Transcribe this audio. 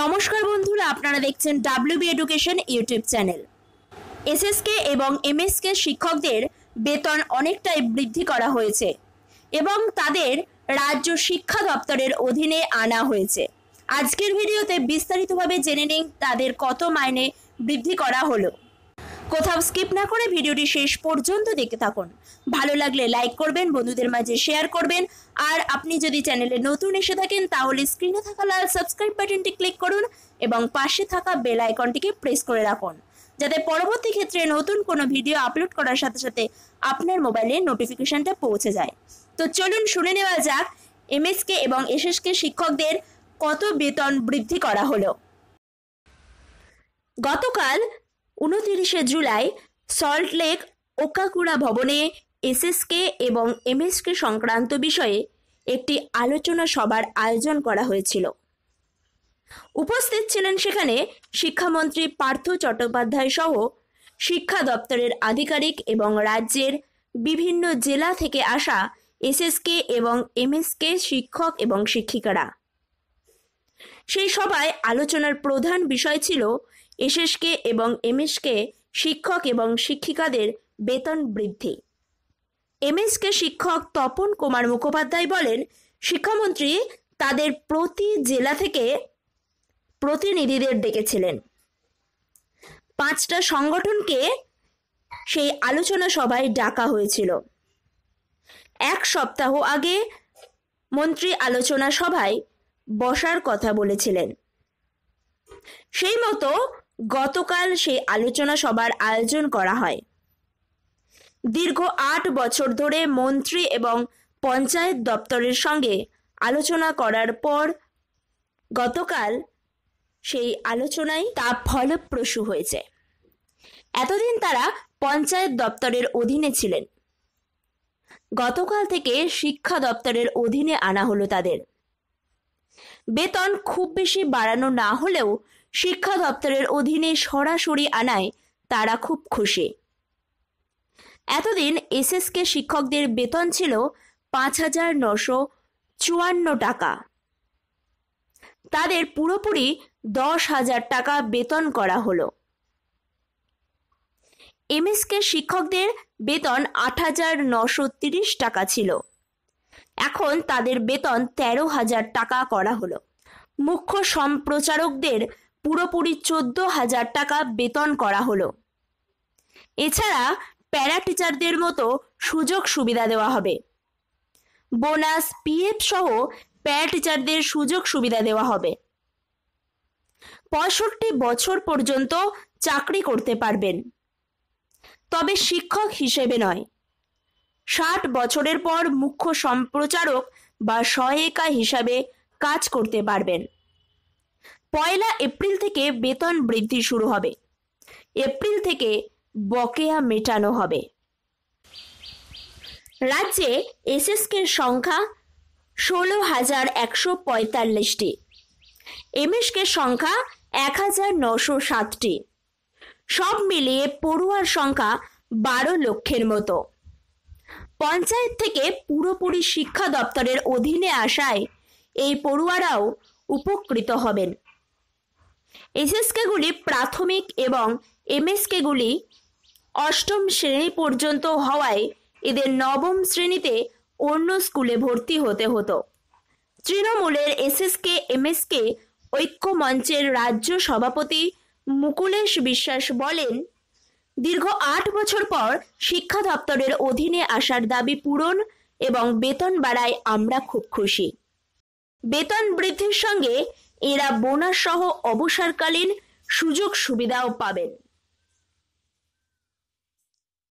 নমস্কার বন্ধুরা আপনারা দেখছেন W B education YouTube channel SSK এবং এমএসকে শিক্ষকদের বেতন অনেকটাই বৃদ্ধি করা হয়েছে এবং তাদের রাজ্য শিক্ষা দপ্তরের অধীনে আনা হয়েছে আজকের ভিডিওতে বিস্তারিতভাবে জেনে নিন তাদের কত মাইনে বৃদ্ধি করা হলো কোথাও স্কিপ না করে ভিডিওটি শেষ পর্যন্ত দেখতে থাকুন ভালো লাগলে লাইক করবেন বন্ধুদের মাঝে শেয়ার করবেন আর আপনি যদি চ্যানেলে নতুন এসে থাকেন তাহলে স্ক্রিনে থাকা লাল সাবস্ক্রাইব বাটনটি ক্লিক করুন এবং পাশে থাকা বেল আইকনটিকে প্রেস করে রাখুন যাতে পরবর্তী ক্ষেত্রে নতুন কোনো ভিডিও আপলোড করার সাথে সাথে আপনার মোবাইলে নোটিফিকেশনটা পৌঁছে যায় তো চলুন শুনে নেওয়া যাক এমএসকে এবং এসএসকে শিক্ষকদের কত বেতন বৃদ্ধি করা হলো গতকাল উনতিরিশে জুলাই সল্টলেক ওকাকুড়া ভবনে এসএসকে এবং এমএসকে সংক্রান্ত বিষয়ে একটি আলোচনা সভার আয়োজন করা হয়েছিল উপস্থিত ছিলেন সেখানে শিক্ষামন্ত্রী পার্থ চট্টোপাধ্যায় সহ শিক্ষা দপ্তরের আধিকারিক এবং রাজ্যের বিভিন্ন জেলা থেকে আসা এসএসকে এবং এমএসকে শিক্ষক এবং শিক্ষিকারা সেই সভায় আলোচনার প্রধান বিষয় ছিল এসএসকে এবং এমএসকে শিক্ষক এবং শিক্ষিকাদের বেতন বৃদ্ধি এমএসকে শিক্ষক তপন কুমার মুখোপাধ্যায় বলেন শিক্ষামন্ত্রী তাদের প্রতি জেলা থেকে প্রতিনিধিদের ডেকেছিলেন পাঁচটা সংগঠনকে সেই আলোচনা সভায় ডাকা হয়েছিল এক সপ্তাহ আগে মন্ত্রী আলোচনা সভায় বসার কথা বলেছিলেন সেই মতো গতকাল সেই আলোচনা সভার আয়োজন করা হয় দীর্ঘ আট বছর ধরে মন্ত্রী এবং পঞ্চায়েত দপ্তরের সঙ্গে আলোচনা করার পর গতকাল সেই আলোচনায় তা ফলপ্রসূ হয়েছে এতদিন তারা পঞ্চায়েত দপ্তরের অধীনে ছিলেন গতকাল থেকে শিক্ষা দপ্তরের অধীনে আনা হলো তাদের বেতন খুব বেশি বাড়ানো না হলেও শিক্ষা দপ্তরের অধীনে সরাসরি আনায় তারা খুব খুশি এতদিন এসএসকে শিক্ষকদের বেতন ছিল পাঁচ হাজার নশো চুয়ান্ন টাকা তাদের পুরোপুরি দশ হাজার টাকা বেতন করা হলো এমএসকে শিক্ষকদের বেতন আট হাজার নশো তিরিশ টাকা ছিল এখন তাদের বেতন তেরো হাজার টাকা করা হলো মুখ্য সম্প্রচারকদের পুরোপুরি চোদ্দ হাজার টাকা বেতন করা হলো এছাড়া প্যারা টিচারদের মতো সুযোগ সুবিধা দেওয়া হবে বোনাস পিএফ সহ প্যারা টিচারদের সুযোগ সুবিধা দেওয়া হবে পঁয়ষট্টি বছর পর্যন্ত চাকরি করতে পারবেন তবে শিক্ষক হিসেবে নয় ষাট বছরের পর মুখ্য সম্প্রচারক বা সহায়িকা হিসাবে কাজ করতে পারবেন পয়লা এপ্রিল থেকে বেতন বৃদ্ধি শুরু হবে এপ্রিল থেকে বকেয়া মেটানো হবে রাজ্যে এসএসকের সংখ্যা ষোলো হাজার একশো পঁয়তাল্লিশটি এমএসকের সংখ্যা এক হাজার নশো সাতটি সব মিলিয়ে পড়ুয়ার সংখ্যা বারো লক্ষের মতো পঞ্চায়েত থেকে পুরোপুরি শিক্ষা দপ্তরের অধীনে আসায় এই পড়ুয়ারাও উপকৃত হবেন এসএসকেগুলি প্রাথমিক এবং এমএসকেগুলি অষ্টম শ্রেণী পর্যন্ত হওয়ায় এদের নবম শ্রেণীতে অন্য স্কুলে ভর্তি হতে হতো তৃণমূলের এসএসকে এমএসকে ঐক্য মঞ্চের রাজ্য সভাপতি মুকুলেশ বিশ্বাস বলেন দীর্ঘ আট বছর পর শিক্ষা দপ্তরের অধীনে আসার দাবি পূরণ এবং বেতন বাড়ায় আমরা খুব খুশি বেতন বৃদ্ধির সঙ্গে এরা বোনাস সহ অবসরকালীন সুযোগ সুবিধাও পাবেন